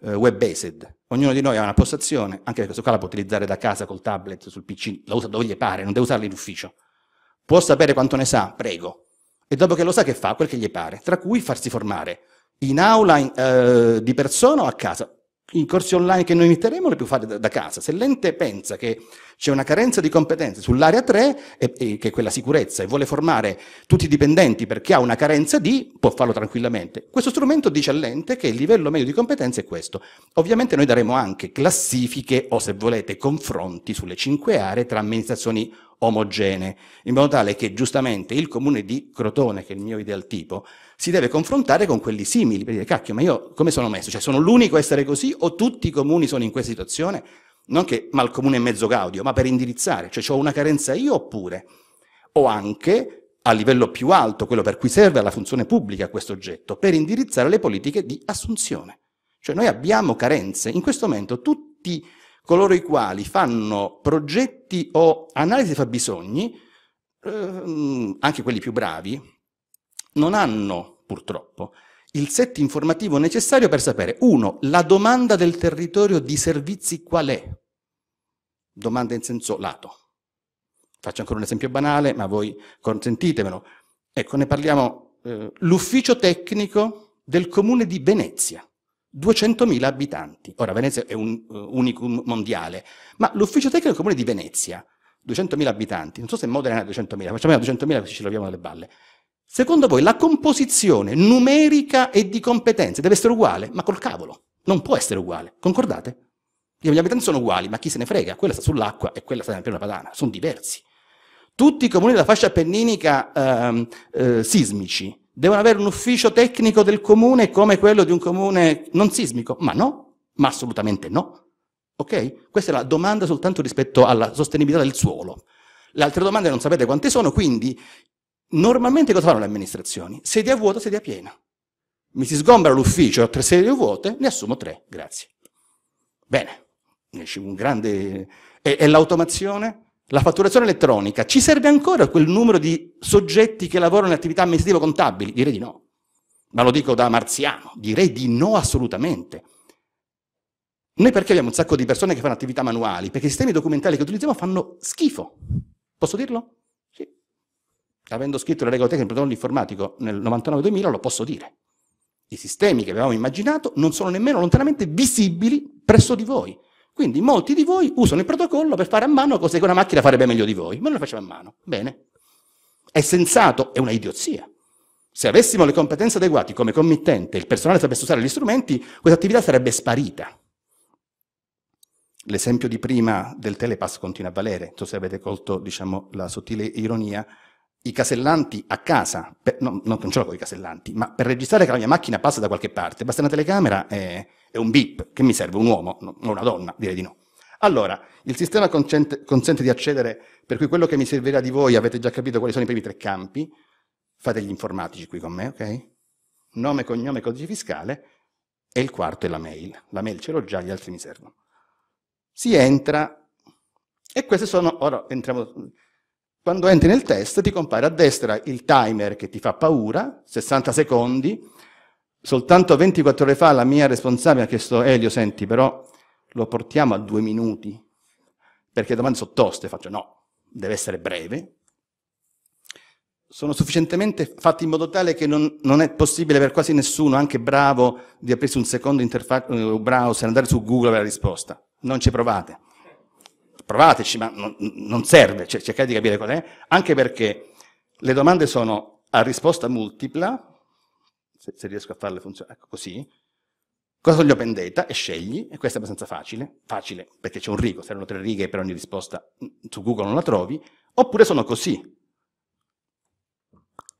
eh, web-based. Ognuno di noi ha una postazione, anche questo qua la può utilizzare da casa col tablet, sul PC, la usa dove gli pare, non deve usarla in ufficio. Può sapere quanto ne sa, prego. E dopo che lo sa che fa, quel che gli pare, tra cui farsi formare, in aula, in, eh, di persona o a casa i corsi online che noi metteremo li puoi fare da, da, casa. Se l'ente pensa che c'è una carenza di competenze sull'area 3, e, e, che è quella sicurezza, e vuole formare tutti i dipendenti perché ha una carenza di, può farlo tranquillamente. Questo strumento dice all'ente che il livello medio di competenze è questo. Ovviamente noi daremo anche classifiche o, se volete, confronti sulle cinque aree tra amministrazioni omogenee, in modo tale che giustamente il comune di Crotone, che è il mio ideal tipo, si deve confrontare con quelli simili, per dire cacchio, ma io come sono messo? Cioè sono l'unico a essere così o tutti i comuni sono in questa situazione? Non che mal comune è mezzo gaudio, ma per indirizzare, cioè ho una carenza io oppure? O anche a livello più alto, quello per cui serve alla funzione pubblica a questo oggetto, per indirizzare le politiche di assunzione. Cioè noi abbiamo carenze, in questo momento tutti coloro i quali fanno progetti o analisi di fabbisogni, ehm, anche quelli più bravi, non hanno, purtroppo, il set informativo necessario per sapere, uno, la domanda del territorio di servizi qual è? Domanda in senso lato. Faccio ancora un esempio banale, ma voi consentitemelo. Ecco, ne parliamo. Eh, l'ufficio tecnico del comune di Venezia, 200.000 abitanti. Ora, Venezia è un uh, unicum mondiale, ma l'ufficio tecnico del comune di Venezia, 200.000 abitanti, non so se Modena è 200.000, facciamo 200.000 così ci troviamo alle balle. Secondo voi la composizione numerica e di competenze deve essere uguale? Ma col cavolo, non può essere uguale, concordate? Gli abitanti sono uguali, ma chi se ne frega? Quella sta sull'acqua e quella sta nella prima padana, sono diversi. Tutti i comuni della fascia appenninica ehm, eh, sismici devono avere un ufficio tecnico del comune come quello di un comune non sismico? Ma no, ma assolutamente no. Ok? Questa è la domanda soltanto rispetto alla sostenibilità del suolo. Le altre domande non sapete quante sono, quindi Normalmente cosa fanno le amministrazioni? Sedia vuota, sedia piena. Mi si sgombra l'ufficio, ho tre sedie vuote, ne assumo tre, grazie. Bene, esce un grande... E, e l'automazione? La fatturazione elettronica, ci serve ancora quel numero di soggetti che lavorano in attività amministrativo-contabili? Direi di no. Ma lo dico da marziano, direi di no assolutamente. Noi perché abbiamo un sacco di persone che fanno attività manuali? Perché i sistemi documentali che utilizziamo fanno schifo. Posso dirlo? avendo scritto le regole tecniche del protocollo informatico nel 99-2000, lo posso dire. I sistemi che avevamo immaginato non sono nemmeno lontanamente visibili presso di voi. Quindi molti di voi usano il protocollo per fare a mano cose che una macchina farebbe meglio di voi, ma non lo faceva a mano. Bene. È sensato, è una idiozia. Se avessimo le competenze adeguate come committente, il personale sapesse usare gli strumenti, questa attività sarebbe sparita. L'esempio di prima del telepass continua a valere, non so se avete colto diciamo, la sottile ironia, i casellanti a casa, per, no, non ce l'ho con i casellanti, ma per registrare che la mia macchina passa da qualche parte, basta una telecamera e, e un bip, che mi serve un uomo, non una donna, direi di no. Allora, il sistema consente, consente di accedere, per cui quello che mi servirà di voi, avete già capito quali sono i primi tre campi, fate gli informatici qui con me, ok? Nome, cognome, codice fiscale, e il quarto è la mail. La mail ce l'ho già, gli altri mi servono. Si entra, e queste sono, ora entriamo quando entri nel test ti compare a destra il timer che ti fa paura, 60 secondi, soltanto 24 ore fa la mia responsabile ha chiesto Elio, senti però lo portiamo a due minuti, perché le domande sono toste, faccio no, deve essere breve. Sono sufficientemente fatti in modo tale che non, non è possibile per quasi nessuno, anche bravo, di aprirsi un secondo eh, browser e andare su Google per la risposta. Non ci provate provateci, ma non, non serve, cioè, cercate di capire qual è, anche perché le domande sono a risposta multipla, se, se riesco a farle funzionare, ecco così, cosa sono gli open data e scegli, e questo è abbastanza facile, facile perché c'è un rigo, servono tre righe per ogni risposta, mm, su Google non la trovi, oppure sono così.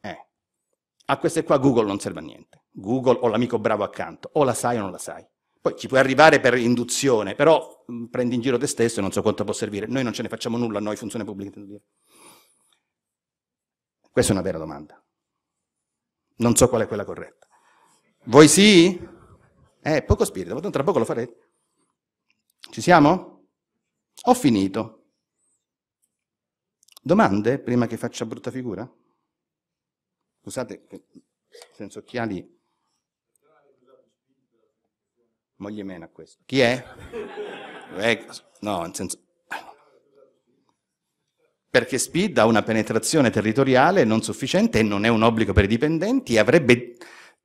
Eh. A queste qua Google non serve a niente, Google o l'amico bravo accanto, o la sai o non la sai. Poi ci puoi arrivare per induzione, però Mm, prendi in giro te stesso e non so quanto può servire. Noi non ce ne facciamo nulla, noi funzione pubblica Questa è una vera domanda. Non so qual è quella corretta. Voi sì? Eh, poco spirito, ma tra poco lo farete. Ci siamo? Ho finito. Domande prima che faccia brutta figura? Scusate, senza occhiali. Moglie meno a questo. Chi è? Eh, no, nel senso, perché SPID ha una penetrazione territoriale non sufficiente e non è un obbligo per i dipendenti e avrebbe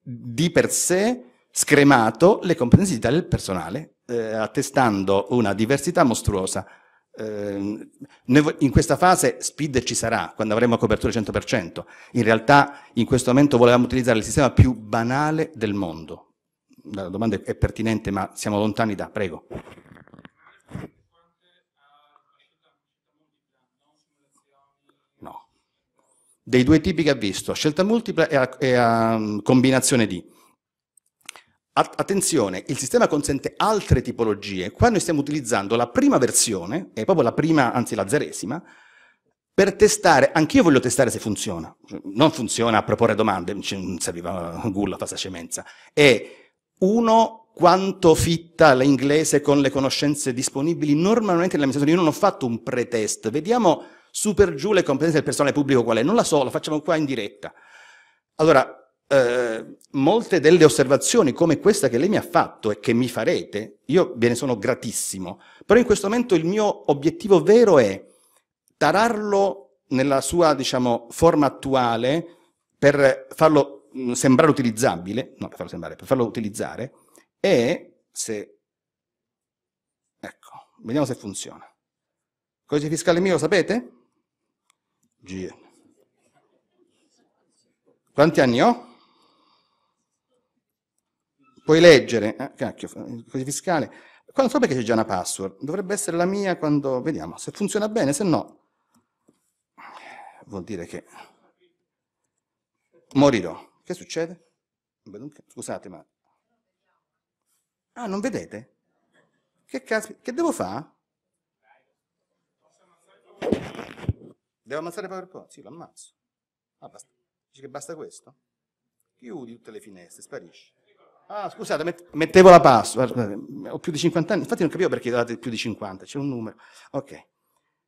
di per sé scremato le competenze digitali del personale, eh, attestando una diversità mostruosa. Eh, in questa fase SPID ci sarà, quando avremo copertura 100%. In realtà in questo momento volevamo utilizzare il sistema più banale del mondo. La domanda è pertinente, ma siamo lontani da... Prego. dei due tipi che ha visto, scelta multipla e a, e a mm, combinazione di. Attenzione, il sistema consente altre tipologie. Qua noi stiamo utilizzando la prima versione, è proprio la prima, anzi la zeresima, per testare, anch'io voglio testare se funziona. Non funziona a proporre domande, non serviva gulla, fa sacemenza. È uno, quanto fitta l'inglese con le conoscenze disponibili normalmente nella mia sessione. Io non ho fatto un pretest, vediamo super giù le competenze del personale pubblico qual è? Non la so, lo facciamo qua in diretta. Allora, eh, molte delle osservazioni come questa che lei mi ha fatto e che mi farete, io ve ne sono gratissimo, però in questo momento il mio obiettivo vero è tararlo nella sua, diciamo, forma attuale per farlo mm, sembrare utilizzabile, no, per farlo sembrare, per farlo utilizzare, e se, ecco, vediamo se funziona. Codice fiscale mio, lo sapete? G. Quanti anni ho? Puoi leggere, eh, cacchio, il eh, codice fiscale. Quando so perché c'è già una password, dovrebbe essere la mia quando, vediamo, se funziona bene, se no, vuol dire che morirò. Che succede? Scusate, ma... Ah, non vedete? Che cazzo, che devo fare? Devo ammazzare PowerPoint? Sì, lo ammazzo. Ah, basta. Dici che basta questo? Chiudi tutte le finestre, sparisci. Ah, scusate, met mettevo la password. Ho più di 50 anni, infatti non capivo perché date più di 50, c'è un numero. Ok.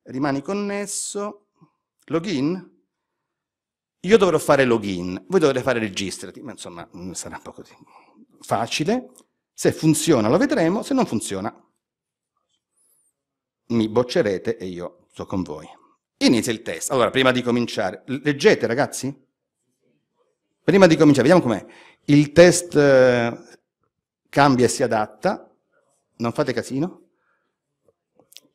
Rimani connesso. Login? Io dovrò fare login, voi dovrete fare registrati, ma insomma mm, sarà un po' così facile. Se funziona lo vedremo, se non funziona mi boccerete e io sto con voi. Inizia il test. Allora, prima di cominciare, leggete ragazzi? Prima di cominciare, vediamo com'è. Il test eh, cambia e si adatta, non fate casino.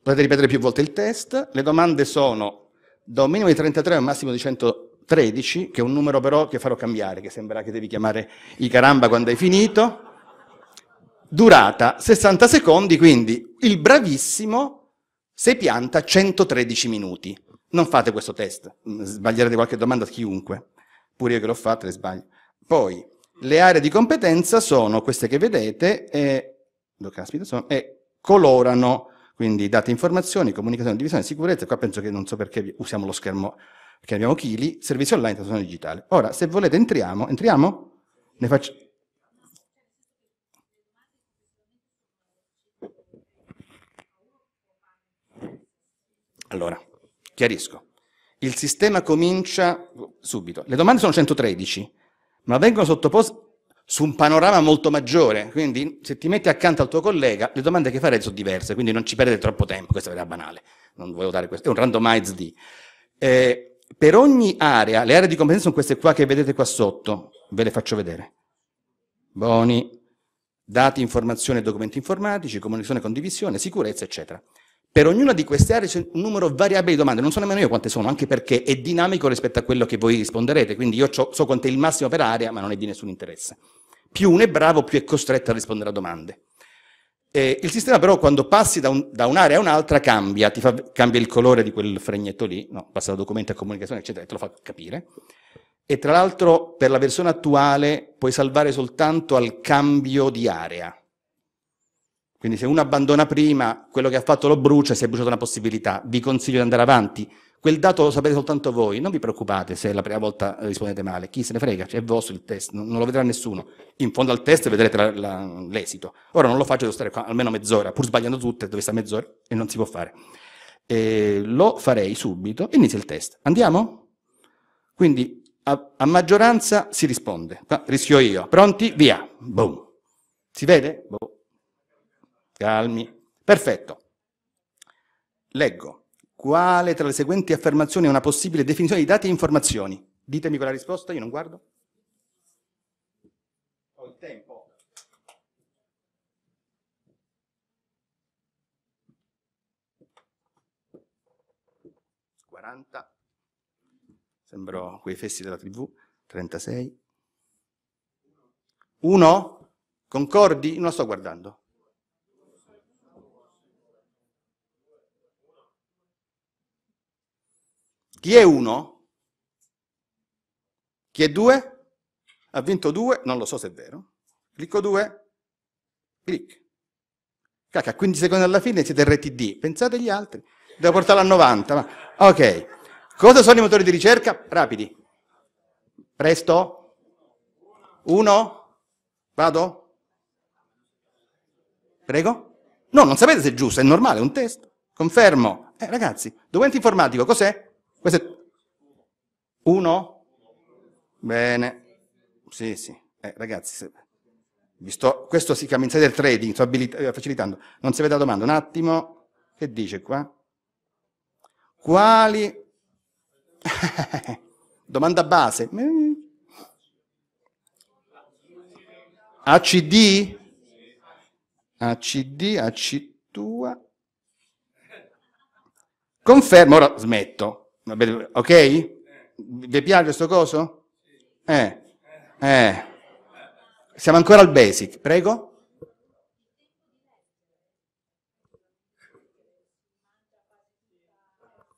Potete ripetere più volte il test. Le domande sono da un minimo di 33 a un massimo di 113, che è un numero però che farò cambiare, che sembra che devi chiamare i caramba quando hai finito. Durata 60 secondi, quindi il bravissimo se pianta 113 minuti. Non fate questo test, mm, sbaglierete qualche domanda a chiunque, pure io che l'ho fatta le sbaglio. Poi, le aree di competenza sono queste che vedete e, caspita, sono, e colorano, quindi date informazioni, comunicazione, divisione, sicurezza, qua penso che non so perché usiamo lo schermo, che abbiamo chili, servizio online, trasformazione digitale. Ora, se volete entriamo, entriamo? Ne faccio... Allora, Chiarisco. Il sistema comincia subito. Le domande sono 113, ma vengono sottoposte su un panorama molto maggiore, quindi se ti metti accanto al tuo collega, le domande che farei sono diverse, quindi non ci perdete troppo tempo, questa era banale, non volevo dare questo, è un randomized di. Eh, per ogni area, le aree di competenza sono queste qua che vedete qua sotto, ve le faccio vedere. Boni, dati, informazioni e documenti informatici, comunicazione, condivisione, sicurezza, eccetera. Per ognuna di queste aree c'è un numero variabile di domande, non so nemmeno io quante sono, anche perché è dinamico rispetto a quello che voi risponderete, quindi io so quanto è il massimo per area, ma non è di nessun interesse. Più uno è bravo, più è costretto a rispondere a domande. Eh, il sistema però quando passi da, un, da un'area a un'altra cambia, ti fa, cambia il colore di quel fregnetto lì, no, passa da documento a comunicazione, eccetera, te lo fa capire. E tra l'altro per la versione attuale puoi salvare soltanto al cambio di area. Quindi se uno abbandona prima, quello che ha fatto lo brucia e si è bruciata una possibilità. Vi consiglio di andare avanti. Quel dato lo sapete soltanto voi, non vi preoccupate se la prima volta eh, rispondete male, chi se ne frega, è vostro il test, non lo vedrà nessuno. In fondo al test vedrete l'esito. Ora non lo faccio, devo stare qua almeno mezz'ora, pur sbagliando tutte, dove sta mezz'ora e non si può fare. E lo farei subito inizia il test. Andiamo? Quindi a, a maggioranza si risponde. Rischio io. Pronti? Via. Boom. Si vede? Boom. Calmi. Perfetto. Leggo. Quale tra le seguenti affermazioni è una possibile definizione di dati e informazioni? Ditemi quella risposta, io non guardo. Ho il tempo. Quaranta. Sembro quei fessi della tv. 36. Uno? Concordi? Non la sto guardando. Chi è uno? Chi è due? Ha vinto due, non lo so se è vero. Clicco due, clic. Cacca, 15 secondi alla fine siete RTD. Pensate agli altri. Devo portarlo a 90. Ma... Ok. Cosa sono i motori di ricerca? Rapidi. Presto? Uno? Vado? Prego? No, non sapete se è giusto, è normale, è un test. Confermo. Eh, ragazzi, documento informatico cos'è? Questo è uno? Bene. Sì, sì. Eh, ragazzi, se... sto... questo si chiama insider trading, sto abilit... Eh, facilitando. Non si vede la domanda. Un attimo. Che dice qua? Quali... (laughs) domanda base. ACD? ACD, AC tua. Confermo, ora smetto. Ok? Vi piace questo coso? Eh. Eh. Siamo ancora al basic, prego.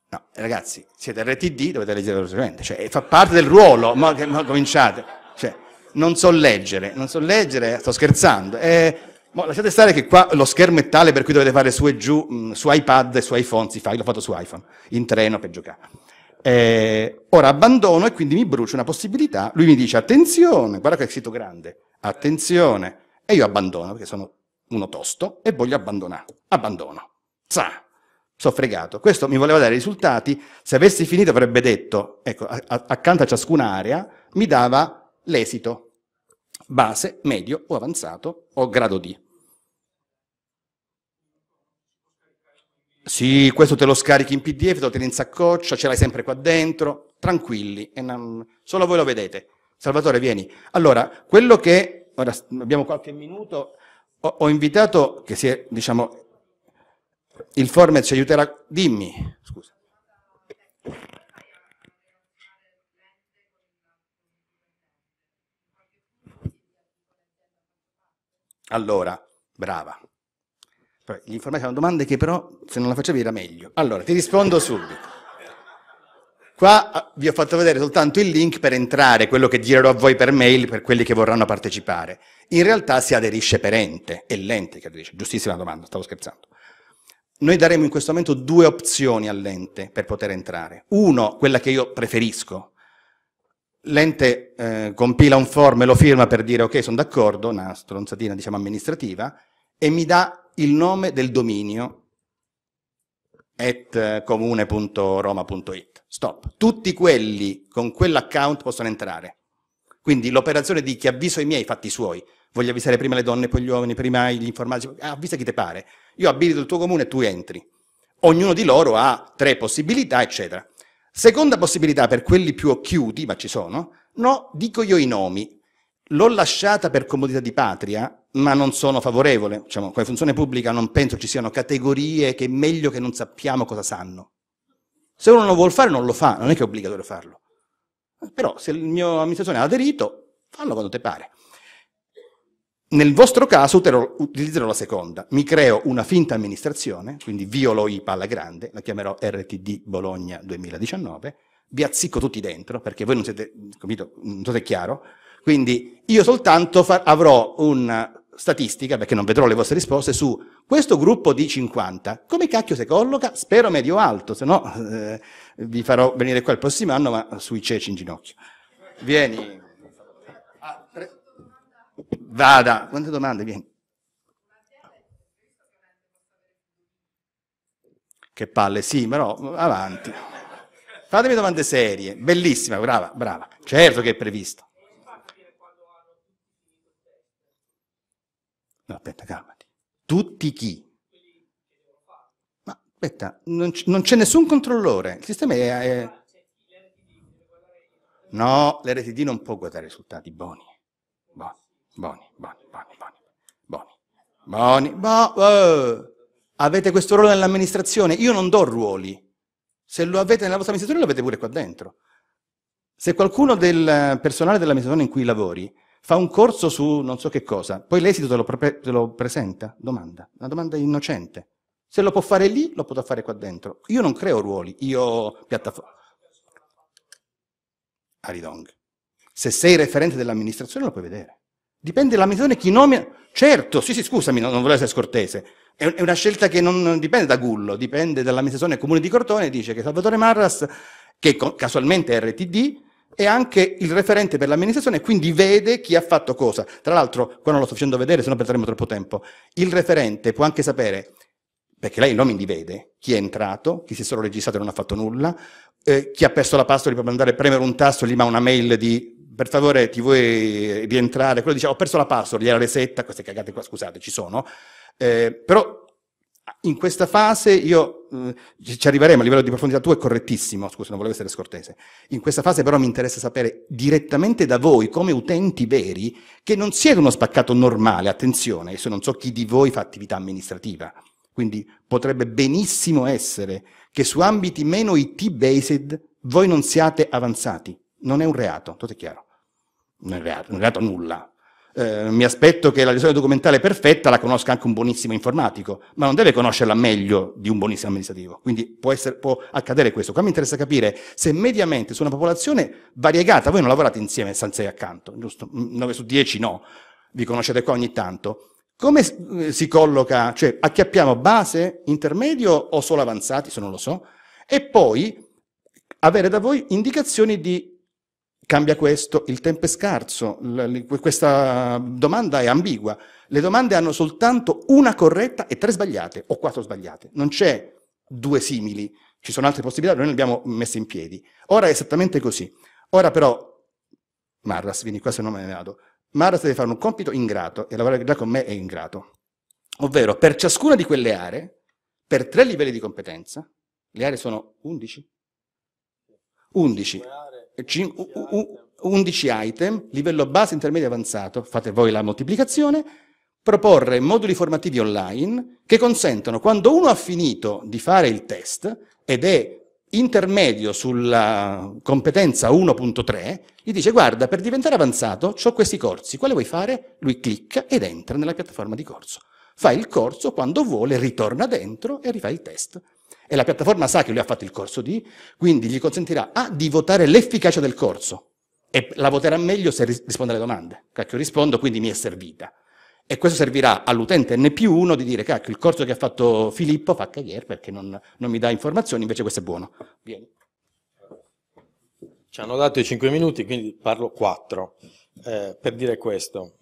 No, ragazzi, siete RTD, dovete leggere velocemente, cioè fa parte del ruolo, ma, ma cominciate. Cioè, non so leggere, non so leggere, sto scherzando. Eh, Mo, lasciate stare che qua lo schermo è tale per cui dovete fare su e giù mm, su iPad e su iPhone, si fa, l'ho fatto su iPhone, in treno per giocare. Eh, ora abbandono e quindi mi brucio una possibilità, lui mi dice attenzione, guarda che è sito grande, attenzione, e io abbandono perché sono uno tosto e voglio abbandonare, abbandono. Sa, sono fregato. Questo mi voleva dare risultati, se avessi finito avrebbe detto, ecco, a- accanto a ciascuna area mi dava l'esito, base, medio o avanzato o grado D. Sì, questo te lo scarichi in PDF, te lo tieni in saccoccia, ce l'hai sempre qua dentro, tranquilli, non... solo voi lo vedete. Salvatore, vieni. Allora, quello che, ora abbiamo qualche minuto, ho, ho invitato, che si è, diciamo, il format ci aiuterà, dimmi, scusa. Allora, brava. Gli è una domande che però, se non la facevi, era meglio. Allora, ti rispondo subito. Qua ah, vi ho fatto vedere soltanto il link per entrare, quello che girerò a voi per mail per quelli che vorranno partecipare. In realtà si aderisce per ente, è l'ente che aderisce. Giustissima domanda, stavo scherzando. Noi daremo in questo momento due opzioni all'ente per poter entrare. Uno, quella che io preferisco, l'ente eh, compila un form e lo firma per dire ok sono d'accordo, una stronzatina diciamo amministrativa, e mi dà il nome del dominio at eh, comune.roma.it. Stop. Tutti quelli con quell'account possono entrare. Quindi l'operazione di chi avviso i miei fatti suoi, voglio avvisare prima le donne, poi gli uomini, prima gli informatici, avvisa chi te pare. Io abilito il tuo comune e tu entri. Ognuno di loro ha tre possibilità, eccetera. Seconda possibilità per quelli più occhiuti, ma ci sono, no, dico io i nomi. L'ho lasciata per comodità di patria, ma non sono favorevole. Diciamo, come funzione pubblica non penso ci siano categorie che è meglio che non sappiamo cosa sanno. Se uno non lo vuole fare, non lo fa, non è che è obbligatorio farlo. Però se il mio amministratore ha aderito, fallo quando te pare. Nel vostro caso utilizzerò la seconda. Mi creo una finta amministrazione, quindi violo IPA alla grande, la chiamerò RTD Bologna 2019, vi azzicco tutti dentro, perché voi non siete, capito, non so se è chiaro, quindi io soltanto far, avrò una statistica, perché non vedrò le vostre risposte, su questo gruppo di 50, come cacchio si colloca? Spero medio-alto, se no eh, vi farò venire qua il prossimo anno, ma sui ceci in ginocchio. Vieni... Vada, quante domande? Vieni. Che palle, sì, però avanti. Fatemi domande serie. Bellissima, brava, brava. Certo che è previsto. No, aspetta, calmati. Tutti chi? Ma aspetta, non, c- non c'è nessun controllore. Il sistema è... è... No, l'RTD non può guardare i risultati buoni. Boni, Boni, Boni, Boni, Boni, Boni, bo- oh. avete questo ruolo nell'amministrazione, io non do ruoli, se lo avete nella vostra amministrazione lo avete pure qua dentro. Se qualcuno del personale dell'amministrazione in cui lavori fa un corso su non so che cosa, poi l'esito te lo, pre- te lo presenta, domanda, una domanda innocente. Se lo può fare lì, lo potrà fare qua dentro. Io non creo ruoli, io piattaforma. Aridong. Se sei referente dell'amministrazione lo puoi vedere. Dipende dall'amministratore chi nomina. Certo, sì, sì, scusami, non, non volevo essere scortese. È, è una scelta che non, non dipende da Gullo, dipende dall'amministrazione comune di Cortone, dice che Salvatore Marras, che casualmente è RTD, è anche il referente per l'amministrazione, quindi vede chi ha fatto cosa. Tra l'altro, qua non lo sto facendo vedere, se no perderemo troppo tempo. Il referente può anche sapere, perché lei i nomi li vede, chi è entrato, chi si è solo registrato e non ha fatto nulla, eh, chi ha perso la pasta, password per mandare premere un tasto, gli ma una mail di per favore ti vuoi rientrare? Quello dice, ho perso la password, era resetta, queste cagate qua, scusate, ci sono. Eh, però in questa fase io, mh, mm, ci arriveremo, a livello di profondità tu è correttissimo, scusa, non volevo essere scortese. In questa fase però mi interessa sapere direttamente da voi, come utenti veri, che non siete uno spaccato normale, attenzione, adesso non so chi di voi fa attività amministrativa, quindi potrebbe benissimo essere che su ambiti meno IT-based voi non siate avanzati, non è un reato, tutto è chiaro non è reato, non è reato nulla. Eh, mi aspetto che la lezione documentale perfetta la conosca anche un buonissimo informatico, ma non deve conoscerla meglio di un buonissimo amministrativo. Quindi può, essere, può accadere questo. Qua mi interessa capire se mediamente su una popolazione variegata, voi non lavorate insieme stanze accanto, giusto? 9 mm, su 10 no, vi conoscete qua ogni tanto. Come eh, si colloca, cioè acchiappiamo base, intermedio o solo avanzati, se non lo so, e poi avere da voi indicazioni di cambia questo, il tempo è scarso, questa domanda è ambigua. Le domande hanno soltanto una corretta e tre sbagliate, o quattro sbagliate. Non c'è due simili, ci sono altre possibilità, noi le abbiamo messe in piedi. Ora è esattamente così. Ora però, Marras, vieni qua se non me ne vado, Marras deve fare un compito ingrato, e lavorare già con me è ingrato. Ovvero, per ciascuna di quelle aree, per tre livelli di competenza, le aree sono 11? 11 11 item, livello base, intermedio e avanzato, fate voi la moltiplicazione, proporre moduli formativi online che consentono, quando uno ha finito di fare il test ed è intermedio sulla competenza 1.3, gli dice guarda, per diventare avanzato ho questi corsi, quale vuoi fare? Lui clicca ed entra nella piattaforma di corso. Fa il corso, quando vuole ritorna dentro e rifà il test e la piattaforma sa che lui ha fatto il corso D, quindi gli consentirà A di votare l'efficacia del corso e la voterà meglio se risponde alle domande. Cacchio rispondo, quindi mi è servita. E questo servirà all'utente N più 1 di dire, cacchio, il corso che ha fatto Filippo fa cagare perché non, non mi dà informazioni, invece questo è buono. Vieni. Ci hanno dato i 5 minuti, quindi parlo 4. Eh, per dire questo,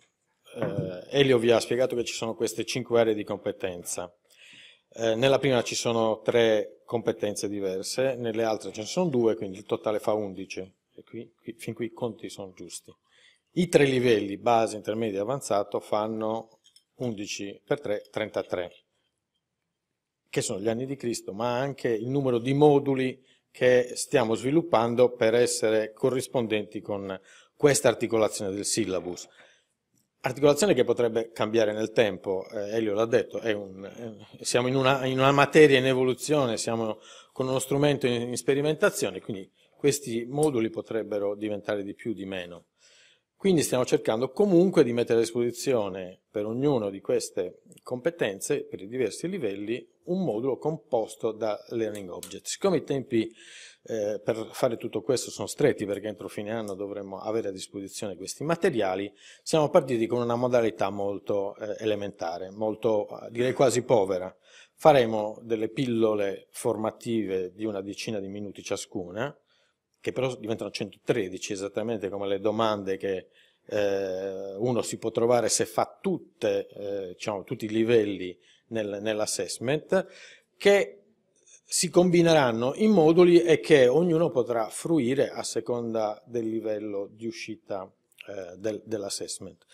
eh, Elio vi ha spiegato che ci sono queste 5 aree di competenza. Eh, nella prima ci sono tre competenze diverse, nelle altre ce ne sono due, quindi il totale fa 11. E qui, qui, fin qui i conti sono giusti. I tre livelli, base, intermedio e avanzato, fanno 11 per 3, 33, che sono gli anni di Cristo, ma anche il numero di moduli che stiamo sviluppando per essere corrispondenti con questa articolazione del syllabus. Articolazione che potrebbe cambiare nel tempo, eh, Elio l'ha detto, un, eh, siamo in una, in una, materia in evoluzione, siamo con uno strumento in, in, sperimentazione, quindi questi moduli potrebbero diventare di più, di meno. Quindi stiamo cercando comunque di mettere a disposizione per ognuno di queste competenze, per i diversi livelli, un modulo composto da learning object. Siccome i tempi eh, per fare tutto questo sono stretti perché entro fine anno dovremmo avere a disposizione questi materiali, siamo partiti con una modalità molto eh, elementare, molto, eh, direi quasi povera. Faremo delle pillole formative di una decina di minuti ciascuna, che però diventano 113 esattamente come le domande che eh, uno si può trovare se fa tutte, eh, diciamo, tutti i livelli nel, nell'assessment, che si combineranno in moduli e che ognuno potrà fruire a seconda del livello di uscita eh, del, dell'assessment.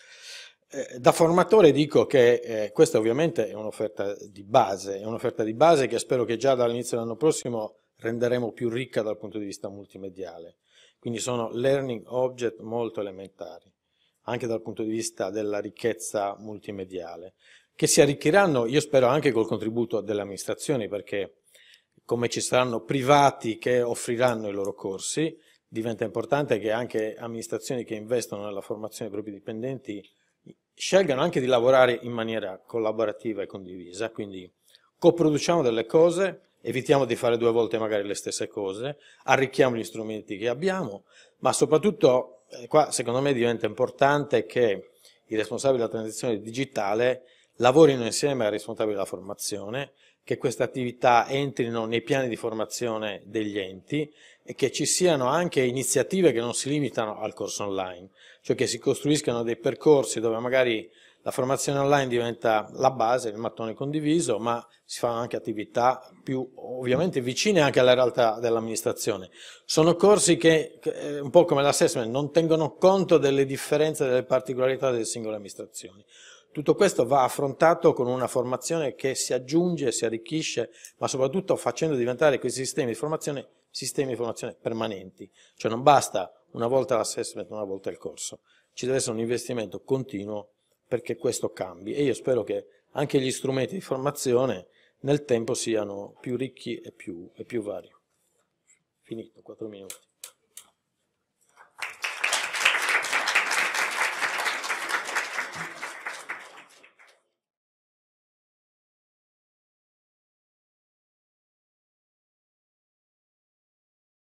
Eh, da formatore dico che eh, questa ovviamente è un'offerta di base, è un'offerta di base che spero che già dall'inizio dell'anno prossimo renderemo più ricca dal punto di vista multimediale. Quindi sono learning object molto elementari, anche dal punto di vista della ricchezza multimediale, che si arricchiranno, io spero, anche col contributo delle amministrazioni, perché come ci saranno privati che offriranno i loro corsi, diventa importante che anche amministrazioni che investono nella formazione dei propri dipendenti scelgano anche di lavorare in maniera collaborativa e condivisa, quindi coproduciamo delle cose, evitiamo di fare due volte magari le stesse cose, arricchiamo gli strumenti che abbiamo, ma soprattutto eh, qua secondo me diventa importante che i responsabili della transizione digitale lavorino insieme ai responsabili della formazione che queste attività entrino nei piani di formazione degli enti e che ci siano anche iniziative che non si limitano al corso online, cioè che si costruiscano dei percorsi dove magari la formazione online diventa la base, il mattone condiviso, ma si fanno anche attività più ovviamente vicine anche alla realtà dell'amministrazione. Sono corsi che, eh, un po' come l'assessment, non tengono conto delle differenze, delle particolarità delle singole amministrazioni. Tutto questo va affrontato con una formazione che si aggiunge, si arricchisce, ma soprattutto facendo diventare questi sistemi di formazione sistemi di formazione permanenti. Cioè non basta una volta l'assessment, una volta il corso. Ci deve essere un investimento continuo perché questo cambi e io spero che anche gli strumenti di formazione nel tempo siano più ricchi e più, e più vari. Finito, 4 minuti.